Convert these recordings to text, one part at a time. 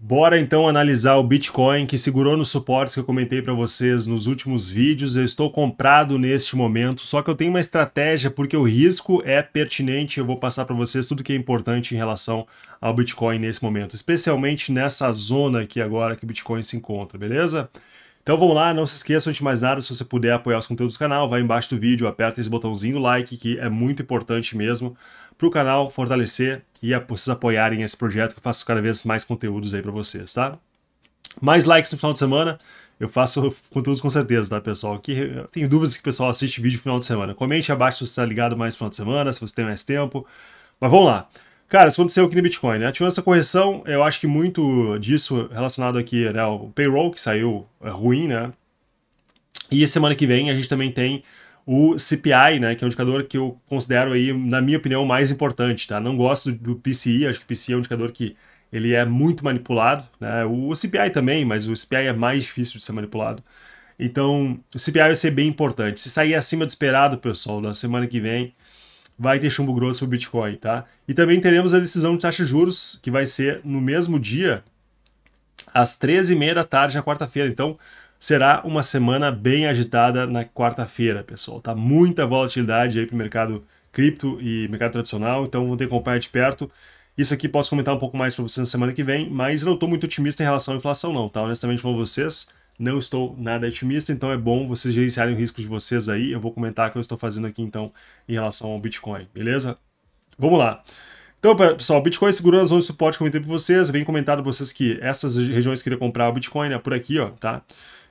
Bora então analisar o Bitcoin que segurou nos suportes que eu comentei para vocês nos últimos vídeos. Eu estou comprado neste momento, só que eu tenho uma estratégia porque o risco é pertinente. Eu vou passar para vocês tudo que é importante em relação ao Bitcoin nesse momento, especialmente nessa zona aqui agora que o Bitcoin se encontra, beleza? Então vamos lá, não se esqueçam de mais nada, se você puder apoiar os conteúdos do canal, vai embaixo do vídeo, aperta esse botãozinho do like, que é muito importante mesmo para o canal fortalecer e vocês apoiarem esse projeto, que eu faço cada vez mais conteúdos aí para vocês, tá? Mais likes no final de semana, eu faço conteúdos com certeza, tá, pessoal? Que tenho dúvidas que o pessoal assiste vídeo no final de semana. Comente abaixo se você está ligado mais no final de semana, se você tem mais tempo. Mas vamos lá. Cara, isso aconteceu aqui no Bitcoin, né? Tivemos essa correção, eu acho que muito disso relacionado aqui, né? O payroll, que saiu é, ruim, né? E semana que vem a gente também tem o CPI, né, que é um indicador que eu considero aí, na minha opinião, mais importante, tá? Não gosto do PCI, acho que o PCI é um indicador que ele é muito manipulado, né? O CPI também, mas o CPI é mais difícil de ser manipulado. Então, o CPI vai ser bem importante. Se sair acima do esperado, pessoal, na semana que vem, vai ter chumbo grosso para o Bitcoin, tá? E também teremos a decisão de taxa de juros, que vai ser no mesmo dia, às 13h30 da tarde, na quarta-feira. Então, será uma semana bem agitada na quarta-feira, pessoal. Tá muita volatilidade aí para o mercado cripto e mercado tradicional, então vou ter que acompanhar de perto. Isso aqui posso comentar um pouco mais para vocês na semana que vem, mas não estou muito otimista em relação à inflação não, tá? Honestamente para vocês, não estou nada otimista, então é bom vocês gerenciarem o risco de vocês aí. Eu vou comentar o que eu estou fazendo aqui então em relação ao Bitcoin, beleza? Vamos lá. Então, pessoal, Bitcoin segurando as zonas de suporte comentei para vocês. Vem comentado vocês que essas regiões que queria comprar o Bitcoin, é Por aqui, ó, tá?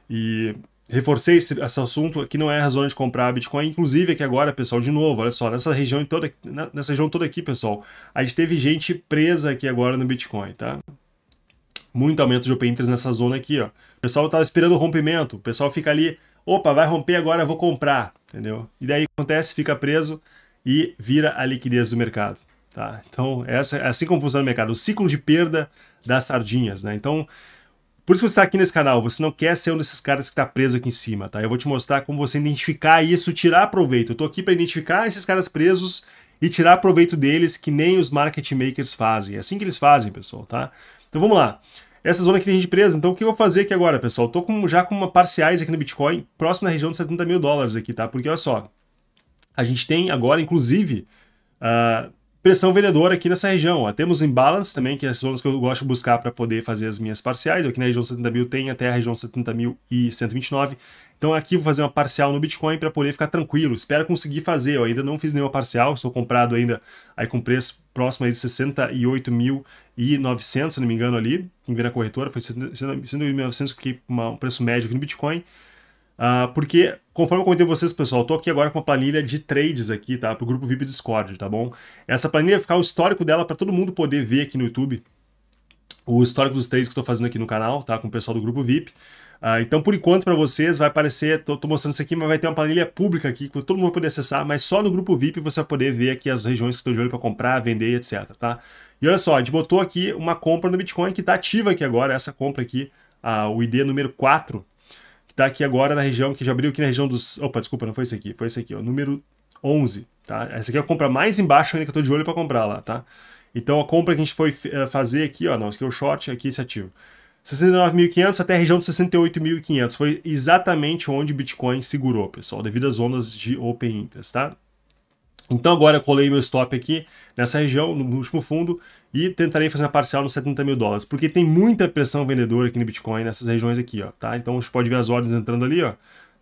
E reforcei esse, esse assunto, aqui não é a zona de comprar Bitcoin, inclusive aqui agora, pessoal, de novo, olha só, nessa região toda, nessa região toda aqui, pessoal, a gente teve gente presa aqui agora no Bitcoin, tá? muito aumento de open interest nessa zona aqui, ó. O pessoal tava esperando o rompimento, o pessoal fica ali, opa, vai romper agora, vou comprar, entendeu? E daí acontece, fica preso e vira a liquidez do mercado, tá? Então, essa, é assim como funciona o mercado, o ciclo de perda das sardinhas, né? Então, por isso que você está aqui nesse canal, você não quer ser um desses caras que está preso aqui em cima, tá? Eu vou te mostrar como você identificar isso, tirar proveito. Eu tô aqui para identificar esses caras presos e tirar proveito deles que nem os market makers fazem. É assim que eles fazem, pessoal, tá? Então vamos lá essa zona aqui tem gente presa. Então o que eu vou fazer aqui agora, pessoal? Estou tô com, já com uma parciais aqui no Bitcoin, próximo da região de 70 mil dólares aqui, tá? Porque olha só, a gente tem agora, inclusive, uh, pressão vendedora aqui nessa região. Ó. Temos imbalance também, que é as zonas que eu gosto de buscar para poder fazer as minhas parciais. Aqui na região de 70 mil tem até a região de 70 mil e 129. Então aqui vou fazer uma parcial no Bitcoin para poder ficar tranquilo. Espero conseguir fazer. Eu ainda não fiz nenhuma parcial, estou comprado ainda aí com preço próximo aí de 68.900, se não me engano ali. em ver na corretora foi 68.900 fiquei com um preço médio aqui no Bitcoin. Uh, porque, conforme eu comentei vocês, pessoal, estou aqui agora com uma planilha de trades aqui, tá? Para o grupo VIP do Discord, tá bom? Essa planilha vai ficar o histórico dela para todo mundo poder ver aqui no YouTube. O histórico dos trades que estou fazendo aqui no canal, tá? Com o pessoal do grupo VIP. Ah, então, por enquanto, para vocês, vai aparecer, estou mostrando isso aqui, mas vai ter uma planilha pública aqui que todo mundo vai poder acessar, mas só no grupo VIP você vai poder ver aqui as regiões que estão de olho para comprar, vender, etc. Tá? E olha só, a gente botou aqui uma compra no Bitcoin que está ativa aqui agora, essa compra aqui, o ID número 4, que está aqui agora na região, que já abriu aqui na região dos... Opa, desculpa, não foi esse aqui, foi esse aqui, o número 11, tá? Essa aqui é a compra mais embaixo ainda que eu estou de olho para comprar lá, tá? Então a compra que a gente foi eh, fazer aqui, ó, não, esse aqui é o short, aqui esse ativo. 69.500 até a região de 68.500. Foi exatamente onde o Bitcoin segurou, pessoal, devido às ondas de Open Interest, tá? Então agora eu colei meu stop aqui nessa região, no último fundo, e tentarei fazer uma parcial nos 70 mil dólares, porque tem muita pressão vendedora aqui no Bitcoin, nessas regiões aqui, ó, tá? Então a gente pode ver as ordens entrando ali, ó,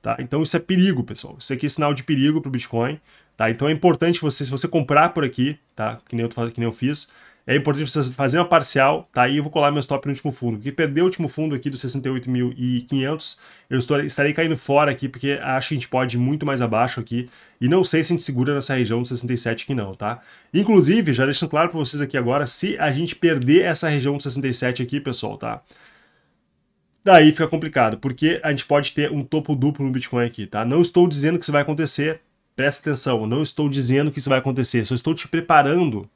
tá? Então isso é perigo, pessoal. Isso aqui é sinal de perigo para o Bitcoin, tá? Então é importante você, se você comprar por aqui, tá? Que nem eu, que nem eu fiz, é importante você fazer uma parcial, tá? E eu vou colar meu stop no último fundo. Porque perder o último fundo aqui dos 68.500, eu estou, estarei caindo fora aqui, porque acho que a gente pode ir muito mais abaixo aqui. E não sei se a gente segura nessa região dos 67 que não, tá? Inclusive, já deixando claro para vocês aqui agora, se a gente perder essa região dos 67 aqui, pessoal, tá? Daí fica complicado, porque a gente pode ter um topo duplo no Bitcoin aqui, tá? Não estou dizendo que isso vai acontecer, presta atenção, não estou dizendo que isso vai acontecer, só estou te preparando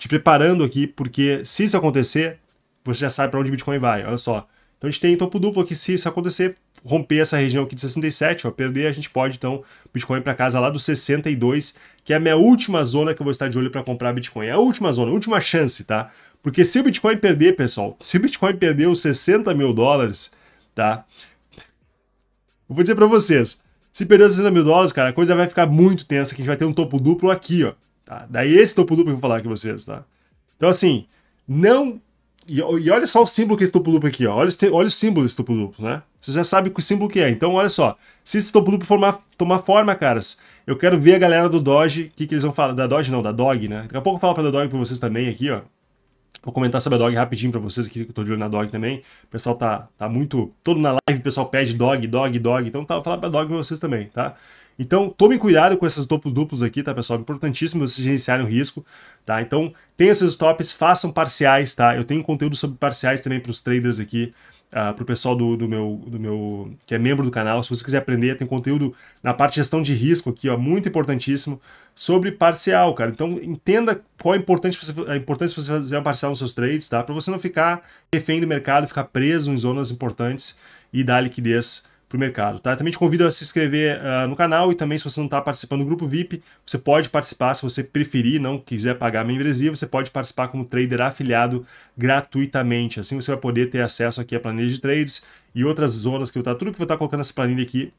te preparando aqui, porque se isso acontecer, você já sabe para onde o Bitcoin vai. Olha só. Então a gente tem topo duplo aqui, se isso acontecer, romper essa região aqui de 67, ó, perder, a gente pode então Bitcoin para casa lá dos 62, que é a minha última zona que eu vou estar de olho para comprar Bitcoin. É a última zona, a última chance, tá? Porque se o Bitcoin perder, pessoal, se o Bitcoin perder os 60 mil dólares, tá? Eu vou dizer para vocês, se perder os 60 mil dólares, cara, a coisa vai ficar muito tensa, que a gente vai ter um topo duplo aqui, ó. Tá? Daí esse topo duplo que eu vou falar aqui pra vocês, tá? Então, assim, não... E, e olha só o símbolo que é esse topo duplo aqui, ó. Olha, olha o símbolo desse topo duplo, né? Você já sabe que símbolo que é. Então, olha só. Se esse topo duplo formar, tomar forma, caras, eu quero ver a galera do Doge, o que, que eles vão falar. Da Doge não, da Dog, né? Daqui a pouco eu falo pra da Dog pra vocês também aqui, ó. Vou comentar sobre a dog rapidinho para vocês aqui, que eu tô de olho na dog também. O pessoal tá, tá muito. Todo na live, o pessoal pede dog, dog, dog. Então tá, vou falar pra dog pra vocês também, tá? Então, tome cuidado com esses topos duplos aqui, tá, pessoal? Importantíssimo vocês gerenciarem o risco, tá? Então, tenha seus stops, façam parciais, tá? Eu tenho conteúdo sobre parciais também para os traders aqui, uh, ah, para o pessoal do, do, meu, do meu... que é membro do canal. Se você quiser aprender, tem conteúdo na parte de gestão de risco aqui, ó, muito importantíssimo, sobre parcial, cara. Então, entenda qual é importante você, a importância de você fazer um parcial nos seus trades, tá? Para você não ficar refém do mercado, ficar preso em zonas importantes e dar liquidez para o mercado. Tá? Também te convido a se inscrever uh, no canal e também se você não está participando do grupo VIP, você pode participar se você preferir, não quiser pagar a membresia, você pode participar como trader afiliado gratuitamente. Assim você vai poder ter acesso aqui à planilha de trades e outras zonas que eu estou, tá, tudo que eu estou tá colocando nessa planilha aqui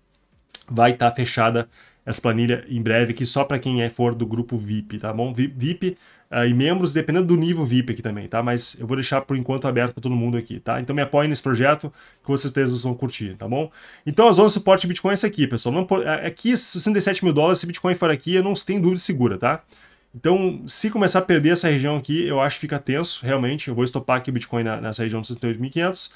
vai estar tá fechada essa planilha em breve aqui só para quem é, for do grupo VIP, tá bom? VIP uh, ah, e membros, dependendo do nível VIP aqui também, tá? Mas eu vou deixar por enquanto aberto para todo mundo aqui, tá? Então me apoiem nesse projeto que com certeza vocês vão curtir, tá bom? Então a zona de suporte de Bitcoin é essa aqui, pessoal. Não, aqui é, é 67 mil dólares, se Bitcoin for aqui, eu não tenho dúvida segura, tá? Então, se começar a perder essa região aqui, eu acho que fica tenso, realmente. Eu vou estopar aqui o Bitcoin na, nessa região de 68.500.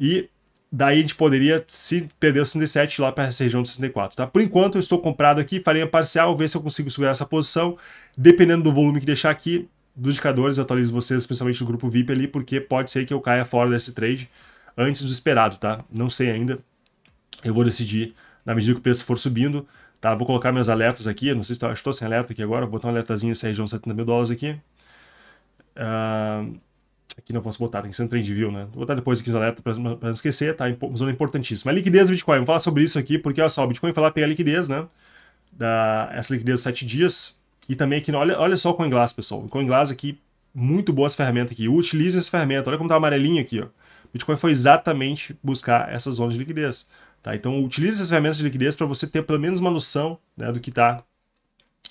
E Daí a gente poderia, se perder o 67, lá para essa região do 64, tá? Por enquanto eu estou comprado aqui, farei a parcial, ver se eu consigo segurar essa posição. Dependendo do volume que deixar aqui, dos indicadores, eu atualizo vocês, especialmente o grupo VIP ali, porque pode ser que eu caia fora desse trade antes do esperado, tá? Não sei ainda. Eu vou decidir na medida que o preço for subindo, tá? Vou colocar meus alertas aqui, não sei se tá, estou sem alerta aqui agora, vou botar um alertazinho nessa região de 70 mil dólares aqui. Uh, Aqui não posso botar, tem que ser no trend view, né? Vou botar depois aqui no alerta para não esquecer, tá? Uma zona importantíssima. A é liquidez do Bitcoin, vamos falar sobre isso aqui, porque olha só, o Bitcoin foi lá pegar a liquidez, né? Da, essa liquidez de 7 dias. E também aqui, olha, olha só o CoinGlass, pessoal. O CoinGlass aqui, muito boas ferramentas aqui. Utilizem essa ferramenta. Olha como tá amarelinho aqui, ó. Bitcoin foi exatamente buscar essa zona de liquidez. Tá? Então, utilize essas ferramentas de liquidez para você ter pelo menos uma noção né, do que está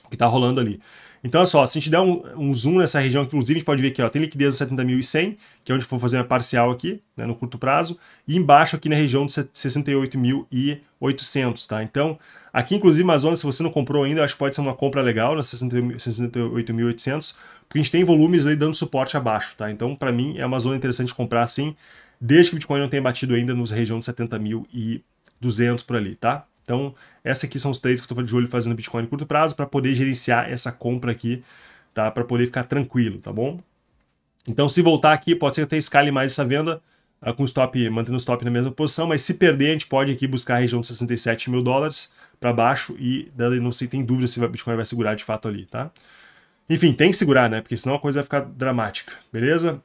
que está rolando ali. Então, é só, se a gente der um, um zoom nessa região, inclusive a gente pode ver que ó, tem liquidez de 70.100, que é onde for fazer a parcial aqui, né, no curto prazo, e embaixo aqui na região dos 68.800, tá? Então, aqui inclusive Amazonas, se você não comprou ainda, acho que pode ser uma compra legal, na né, 68.800, porque a gente tem volumes ali dando suporte abaixo, tá? Então, para mim, é uma zona interessante comprar assim, desde que o Bitcoin não tenha batido ainda nos regiões de 70.200 por ali, tá? Então, essa aqui são os três que eu estou de olho fazendo Bitcoin em curto prazo para poder gerenciar essa compra aqui, tá? Para poder ficar tranquilo, tá bom? Então, se voltar aqui, pode ser que até escale mais essa venda, uh, com stop, mantendo o stop na mesma posição, mas se perder, a gente pode aqui buscar a região de 67 mil dólares para baixo e não sei tem dúvida se o Bitcoin vai segurar de fato ali, tá? Enfim, tem que segurar, né? Porque senão a coisa vai ficar dramática, beleza?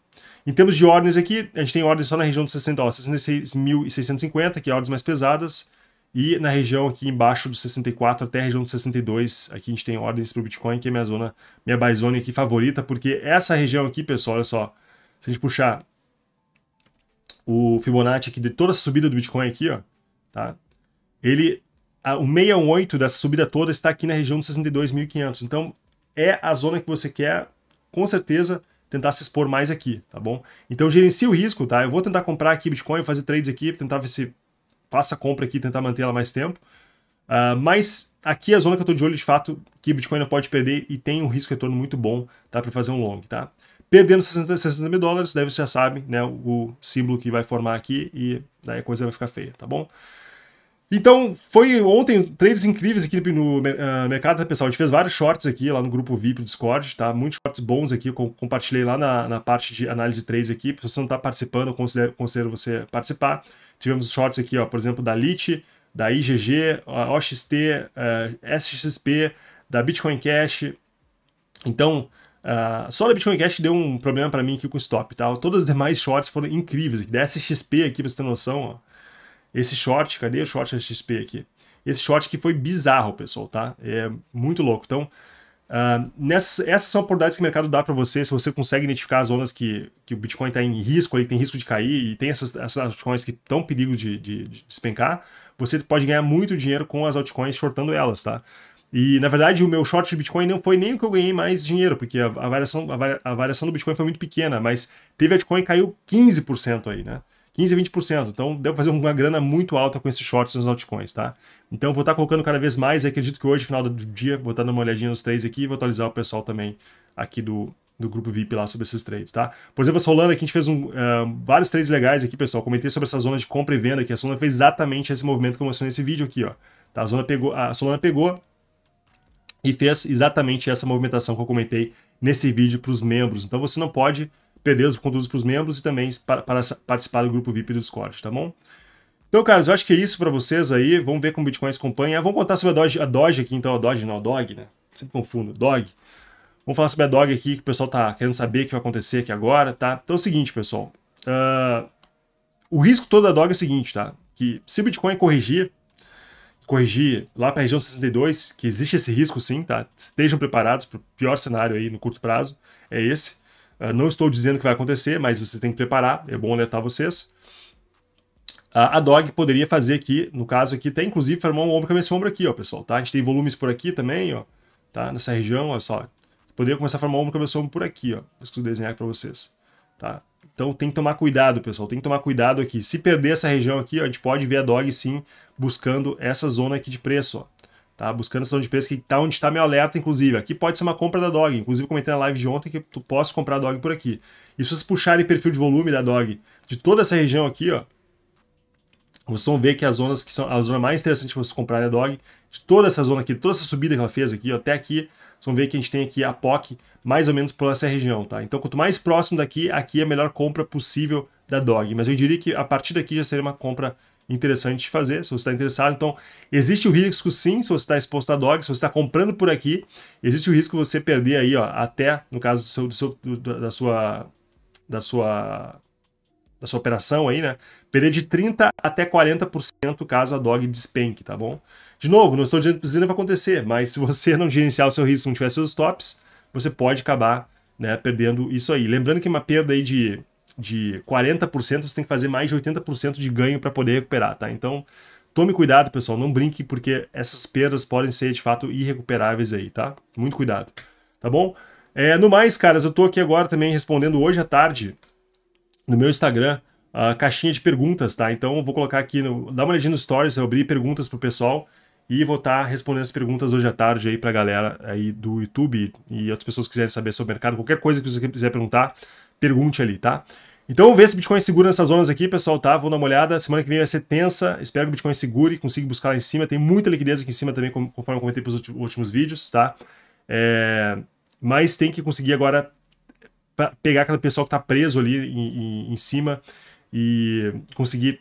Em termos de ordens aqui, a gente tem ordens só na região de 60, 66.650, que é ordens mais pesadas, e na região aqui embaixo do 64 até a região do 62, aqui a gente tem ordens para o Bitcoin, que é minha zona, minha buy zone aqui favorita, porque essa região aqui, pessoal, olha só, se a gente puxar o Fibonacci aqui de toda a subida do Bitcoin aqui, ó, tá? Ele a, o 618 dessa subida toda está aqui na região dos 62.500. Então, é a zona que você quer, com certeza, tentar se expor mais aqui, tá bom? Então, gerencie o risco, tá? Eu vou tentar comprar aqui Bitcoin, fazer trades aqui, tentar ver se faça a compra aqui e tentar manter ela mais tempo. Uh, mas aqui é a zona que eu estou de olho de fato que Bitcoin pode perder e tem um risco retorno muito bom tá, para fazer um long. Tá? Perdendo 60, 60 mil dólares, daí você já sabe né, o símbolo que vai formar aqui e daí a coisa vai ficar feia, tá bom? Então, foi ontem trades incríveis aqui no uh, mercado, tá, pessoal? A gente fez vários shorts aqui lá no grupo VIP do Discord, tá? Muitos shorts bons aqui, eu compartilhei lá na, na parte de análise trades aqui. Se você não está participando, eu considero, considero você participar. Tivemos shorts aqui, ó, por exemplo, da LIT, da IGG, OXT, uh, eh, SXP, da Bitcoin Cash. Então, uh, só da Bitcoin Cash deu um problema para mim aqui com o stop, tá? Todas as demais shorts foram incríveis. Da SXP aqui, para você ter noção, ó. Esse short, cadê o short da aqui? Esse short que foi bizarro, pessoal, tá? É muito louco. Então, Uh, essas são oportunidades que o mercado dá para você, se você consegue identificar as zonas que, que o Bitcoin está em risco, ele tem risco de cair e tem essas, essas altcoins que estão em perigo de, de, de, despencar, você pode ganhar muito dinheiro com as altcoins shortando elas, tá? E na verdade o meu short de Bitcoin não foi nem o que eu ganhei mais dinheiro, porque a, a variação, a, a variação do Bitcoin foi muito pequena, mas teve altcoin caiu 15% aí, né? 15 a 20%. Então, deu fazer uma grana muito alta com esses shorts nos altcoins, tá? Então, vou estar tá colocando cada vez mais. Acredito que hoje, final do dia, vou estar tá dando uma olhadinha nos três aqui e vou atualizar o pessoal também aqui do, do grupo VIP lá sobre esses trades, tá? Por exemplo, a Solana aqui a gente fez um, uh, vários trades legais aqui, pessoal. Comentei sobre essa zona de compra e venda aqui. A Solana fez exatamente esse movimento que eu mostrei nesse vídeo aqui, ó. Tá? A, zona pegou, a Solana pegou e fez exatamente essa movimentação que eu comentei nesse vídeo para os membros. Então você não pode perdeu os conteúdos para os membros e também para, para, participar do grupo VIP do Discord, tá bom? Então, caras, eu acho que é isso para vocês aí. Vamos ver como o Bitcoin acompanha. vamos contar sobre a Doge, a Doge aqui, então. A Doge não, a Dog, né? Sempre confundo. Dog. Vamos falar sobre a Dog aqui, que o pessoal tá querendo saber o que vai acontecer aqui agora, tá? Então é o seguinte, pessoal. Uh, o risco todo da Dog é o seguinte, tá? Que se o Bitcoin corrigir, corrigir lá para a região 62, que existe esse risco sim, tá? Estejam preparados para o pior cenário aí no curto prazo, é esse. Ah, não estou dizendo que vai acontecer, mas você tem que preparar, é bom alertar vocês. Ah, a DOG poderia fazer aqui, no caso aqui, até inclusive formar um ombro, cabeça ombro aqui, ó, pessoal, tá? A gente tem volumes por aqui também, ó, tá? Nessa região, olha só. Poderia começar a formar um ombro, cabeça ombro por aqui, ó. Preciso desenhar para vocês, tá? Então tem que tomar cuidado, pessoal, tem que tomar cuidado aqui. Se perder essa região aqui, ó, a gente pode ver a DOG sim buscando essa zona aqui de preço, ó. Tá? Buscando ação de preço que está onde está meu alerta, inclusive. Aqui pode ser uma compra da DOG. Inclusive, comentei na live de ontem que tu posso comprar a DOG por aqui. E se vocês puxarem perfil de volume da DOG de toda essa região aqui, ó, vocês vão ver que as zonas que são a zona mais interessante para vocês comprarem a DOG, de toda essa zona aqui, toda essa subida que ela fez aqui, ó, até aqui, vocês vão ver que a gente tem aqui a POC mais ou menos por essa região, tá? Então, quanto mais próximo daqui, aqui é a melhor compra possível da DOG. Mas eu diria que a partir daqui já seria uma compra interessante de fazer, se você está interessado. Então, existe o risco sim, se você está exposto a DOG, se você está comprando por aqui, existe o risco de você perder aí, ó, até, no caso do seu, do seu do, da sua da sua da sua operação aí, né? Perder de 30 até 40% caso a DOG despenque, tá bom? De novo, não estou dizendo que vai acontecer, mas se você não gerenciar o seu risco, não tiver seus stops, você pode acabar né, perdendo isso aí. Lembrando que é uma perda aí de de 40%, você tem que fazer mais de 80% de ganho para poder recuperar, tá? Então, tome cuidado, pessoal, não brinque, porque essas perdas podem ser, de fato, irrecuperáveis aí, tá? Muito cuidado, tá bom? É, no mais, caras, eu tô aqui agora também respondendo hoje à tarde no meu Instagram a caixinha de perguntas, tá? Então, eu vou colocar aqui, no, dá uma olhadinha no Stories, eu abri perguntas pro pessoal, e vou estar tá respondendo as perguntas hoje à tarde aí pra galera aí do YouTube e outras pessoas que quiserem saber sobre o mercado, qualquer coisa que você quiser perguntar, pergunte ali, tá? Então vamos ver se o Bitcoin é segura nessas zonas aqui, pessoal, tá? Vou dar uma olhada. Semana que vem vai ser tensa. Espero que o Bitcoin segure, e consiga buscar lá em cima. Tem muita liquidez aqui em cima também, conforme eu comentei os últimos vídeos, tá? É... Mas tem que conseguir agora pegar aquele pessoal que está preso ali em, em, em cima e conseguir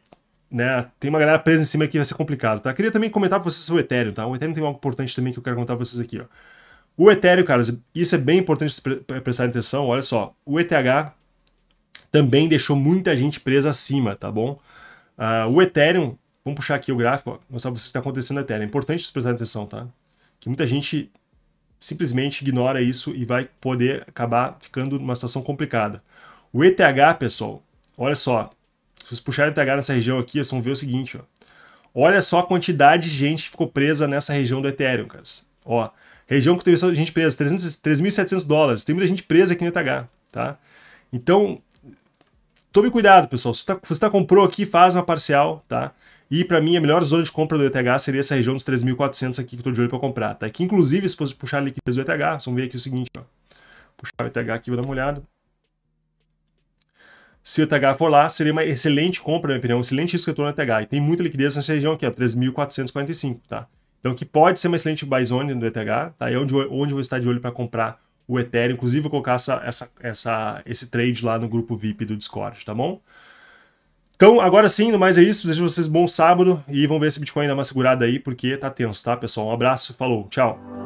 né? Tem uma galera presa em cima aqui, vai ser complicado, tá? Queria também comentar para vocês sobre o Ethereum, tá? O Ethereum tem algo importante também que eu quero contar para vocês aqui, ó. O Ethereum, cara, isso é bem importante prestar atenção, olha só. O ETH também deixou muita gente presa acima, tá bom? Uh, o Ethereum, vamos puxar aqui o gráfico, ó, mostrar pra vocês o que está acontecendo no Ethereum. É importante vocês prestarem atenção, tá? Que muita gente simplesmente ignora isso e vai poder acabar ficando numa situação complicada. O ETH, pessoal, olha só. Se vocês puxarem o ETH nessa região aqui, vocês vão ver o seguinte, ó. Olha só a quantidade de gente que ficou presa nessa região do Ethereum, caras. Ó, região que teve gente presa, 3.700 dólares. Tem muita gente presa aqui no ETH, tá? Então, Tome cuidado, pessoal. Se você, está tá, tá comprou aqui, faz uma parcial, tá? E para mim, a melhor zona de compra do ETH seria essa região dos 3.400 aqui que eu tô de olho para comprar, tá? Que inclusive, se fosse puxar a liquidez do ETH, vamos ver aqui o seguinte, ó. Puxar o ETH aqui, vou dar uma olhada. Se o ETH for lá, seria uma excelente compra, na minha opinião, um excelente risco retorno no ETH. E tem muita liquidez nessa região aqui, ó, 3.445, tá? Então, que pode ser uma excelente buy zone do ETH, tá? É onde, onde eu vou estar de olho para comprar o Ethereum. Inclusive, vou colocar essa, essa, essa, esse trade lá no grupo VIP do Discord, tá bom? Então, agora sim, no mais é isso. Desejo vocês bom sábado e vamos ver se Bitcoin dá uma segurada aí, porque tá tenso, tá, pessoal? Um abraço, falou, tchau!